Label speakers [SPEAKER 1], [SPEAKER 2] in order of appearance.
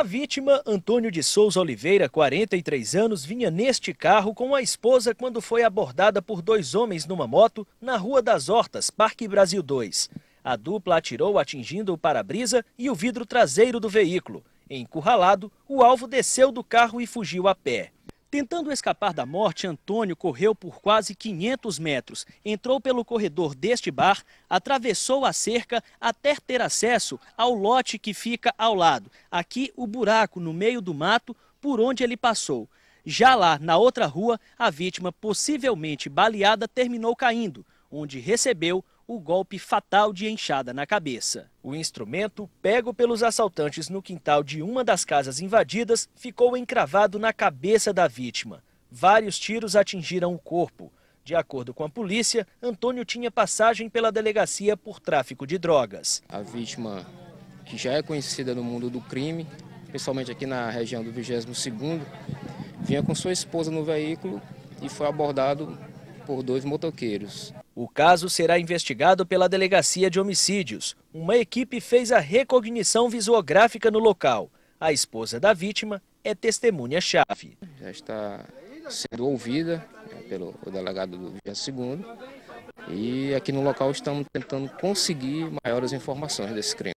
[SPEAKER 1] A vítima, Antônio de Souza Oliveira, 43 anos, vinha neste carro com a esposa quando foi abordada por dois homens numa moto na Rua das Hortas, Parque Brasil 2. A dupla atirou atingindo o para-brisa e o vidro traseiro do veículo. Encurralado, o alvo desceu do carro e fugiu a pé. Tentando escapar da morte, Antônio correu por quase 500 metros, entrou pelo corredor deste bar, atravessou a cerca até ter acesso ao lote que fica ao lado. Aqui, o buraco no meio do mato por onde ele passou. Já lá, na outra rua, a vítima, possivelmente baleada, terminou caindo, onde recebeu o golpe fatal de enxada na cabeça. O instrumento, pego pelos assaltantes no quintal de uma das casas invadidas, ficou encravado na cabeça da vítima. Vários tiros atingiram o corpo. De acordo com a polícia, Antônio tinha passagem pela delegacia por tráfico de drogas. A vítima, que já é conhecida no mundo
[SPEAKER 2] do crime, principalmente aqui na região do 22º, vinha com sua esposa no
[SPEAKER 1] veículo e foi abordado por dois motoqueiros. O caso será investigado pela Delegacia de Homicídios. Uma equipe fez a recognição visuográfica no local. A esposa da vítima é testemunha-chave.
[SPEAKER 2] Já está sendo ouvida né, pelo delegado do 22 e aqui no local estamos tentando conseguir maiores informações desse crime.